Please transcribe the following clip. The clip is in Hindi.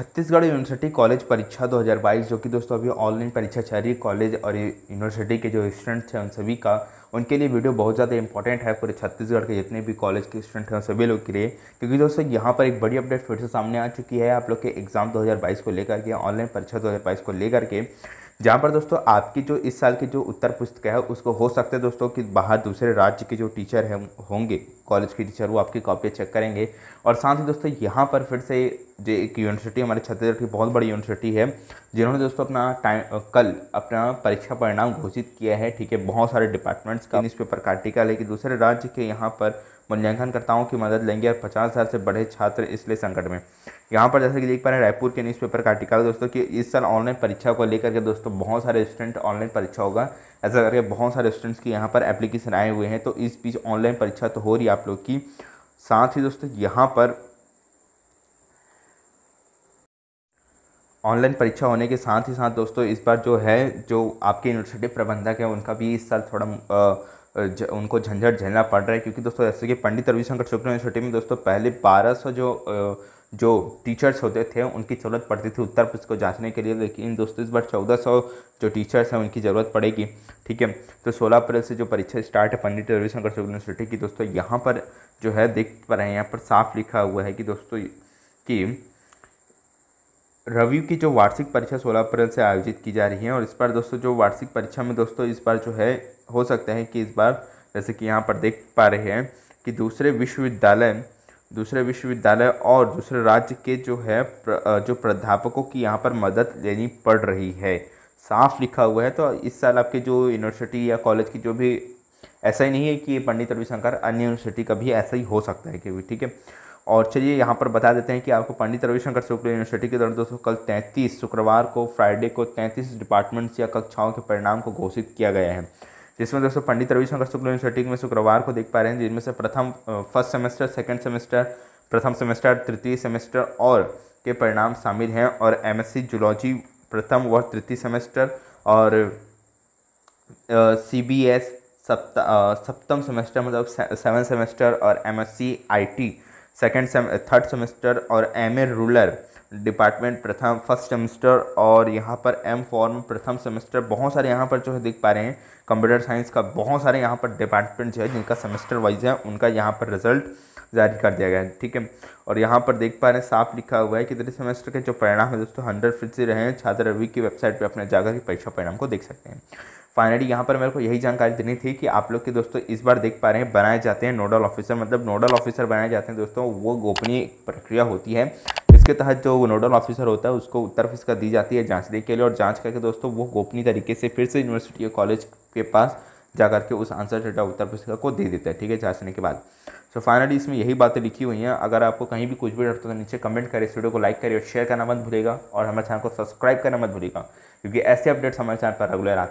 छत्तीसगढ़ यूनिवर्सिटी कॉलेज परीक्षा 2022 जो कि दोस्तों अभी ऑनलाइन परीक्षा चल रही है कॉलेज और यूनिवर्सिटी के जो स्टूडेंट्स हैं उन सभी का उनके लिए वीडियो बहुत ज़्यादा इंपॉर्टेंट है पूरे छत्तीसगढ़ के जितने भी कॉलेज के स्टूडेंट हैं उन सभी लोग के लिए क्योंकि दोस्तों यहाँ पर एक बड़ी अपडेट फिर से सामने आ चुकी है आप लोग के एग्ज़ाम दो को लेकर के ऑनलाइन परीक्षा दो को लेकर के जहाँ पर दोस्तों आपकी जो इस साल की जो उत्तर पुस्तक है उसको हो सकता है दोस्तों कि बाहर दूसरे राज्य के जो टीचर हैं होंगे कॉलेज की टीचर वो आपकी कॉपियाँ चेक करेंगे और साथ ही दोस्तों यहाँ पर फिर से जो एक यूनिवर्सिटी हमारे छत्तीसगढ़ की बहुत बड़ी यूनिवर्सिटी है जिन्होंने दोस्तों अपना टाइम कल अपना परीक्षा परिणाम घोषित किया है ठीक है बहुत सारे डिपार्टमेंट्स का न्यूज़ पेपर का आर्टिकल है कि दूसरे राज्य के यहाँ पर मूल्यांकनकर्ताओं की मदद लेंगे और पचास हज़ार से बढ़े छात्र इसलिए संकट में यहाँ पर जैसे कि देख पा रहे हैं रायपुर के न्यूज़ पेपर का आर्टिकल दोस्तों कि इस साल ऑनलाइन परीक्षा को लेकर के दोस्तों बहुत सारे स्टूडेंट ऑनलाइन परीक्षा होगा ऐसा करके बहुत सारे स्टूडेंट्स की यहाँ पर एप्लीकेशन आए हुए हैं तो इस बीच ऑनलाइन परीक्षा तो हो रही है आप लोग की साथ ही दोस्तों यहाँ पर ऑनलाइन परीक्षा होने के साथ ही साथ दोस्तों इस बार जो है जो आपके यूनिवर्सिटी प्रबंधक है उनका भी इस साल थोड़ा ज, उनको झंझट झेलना पड़ रहा है क्योंकि दोस्तों जैसे कि पंडित रविशंकर शुक्ल यूनिवर्सिटी में दोस्तों पहले 1200 जो जो टीचर्स होते थे उनकी ज़रूरत पड़ती थी उत्तर प्रदेश को जांचने के लिए लेकिन दोस्तों इस बार चौदह सौ जो टीचर्स हैं उनकी ज़रूरत पड़ेगी ठीक है तो सोलह अप्रैल से जो परीक्षा स्टार्ट है पंडित रविशंकर शुक्ल यूनिवर्सिटी की दोस्तों यहाँ पर जो है देख पा रहे हैं यहाँ पर साफ लिखा हुआ है कि दोस्तों कि रवि की जो वार्षिक परीक्षा सोलह अप्रैल से आयोजित की जा रही है और इस बार दोस्तों जो वार्षिक परीक्षा में दोस्तों इस बार जो है हो सकता है कि इस बार जैसे कि यहाँ पर देख पा रहे हैं कि दूसरे विश्वविद्यालय दूसरे विश्वविद्यालय और दूसरे राज्य के जो है प्र, जो प्राध्यापकों की यहाँ पर मदद लेनी पड़ रही है साफ लिखा हुआ है तो इस साल आपके जो यूनिवर्सिटी या कॉलेज की जो भी ऐसा ही नहीं है कि पंडित रविशंकर अन्य यूनिवर्सिटी का भी ऐसा ही हो सकता है कि ठीक है और चलिए यहाँ पर बता देते हैं कि आपको पंडित रविशंकर शुक्ल यूनिवर्सिटी के दौरान दोस्तों कल तैंतीस शुक्रवार को फ्राइडे को तैंतीस डिपार्टमेंट्स या कक्षाओं के परिणाम को घोषित किया गया है जिसमें दोस्तों पंडित रविशंकर शुक्ल यूनिवर्सिटी में शुक्रवार को देख पा रहे हैं जिनमें से प्रथम फर्स्ट सेमेस्टर सेकेंड सेमेस्टर प्रथम सेमेस्टर तृतीय सेमेस्टर और के परिणाम शामिल हैं और एमएससी जूलॉजी प्रथम व तृतीय सेमेस्टर और सी बी एस सप्तम सेमेस्टर मतलब सेवन सेमेस्टर और M S C I T second sem third semester और एम ए रूलर डिपार्टमेंट प्रथम फर्स्ट सेमेस्टर और यहाँ पर एम फॉर्म प्रथम सेमेस्टर बहुत सारे यहाँ पर जो है देख पा रहे हैं कंप्यूटर साइंस का बहुत सारे यहाँ पर डिपार्टमेंट जो है जिनका सेमेस्टर वाइज है उनका यहाँ पर रिजल्ट जारी कर दिया गया है ठीक है और यहाँ पर देख पा रहे हैं साफ लिखा हुआ है कि इतने सेमेस्टर के जो परिणाम है दोस्तों हंड्रेड फीसदी रहे हैं छात्र रवि की वेबसाइट पर अपने जाकर परीक्षा परिणाम को देख सकते हैं फाइनली यहाँ पर मेरे को यही जानकारी देनी थी कि आप लोग के दोस्तों इस बार देख पा रहे हैं बनाए जाते हैं नोडल ऑफिसर मतलब नोडल ऑफिसर बनाए जाते हैं दोस्तों वो गोपनीय प्रक्रिया होती है उसके तहत जो नोडल ऑफिसर होता है उसको तरफ इसका दी जाती है जांचने के लिए और जांच करके दोस्तों वो गोपनीय तरीके से फिर से यूनिवर्सिटी या कॉलेज के पास जा करके उस आंसर डेटा उत्तर पुस्तिका को दे देता है ठीक है जांचने के बाद सो so फाइनली इसमें यही बातें लिखी हुई हैं अगर आपको कहीं भी कुछ भी डर तो नीचे कमेंट करें इस वीडियो को लाइक करें और शेयर करना मत भूलेगा और हमारे चैनल को सब्सक्राइब करना मत भूलेगा क्योंकि ऐसे अपडेट्स हमारे चैनल पर रेगुलर आते हैं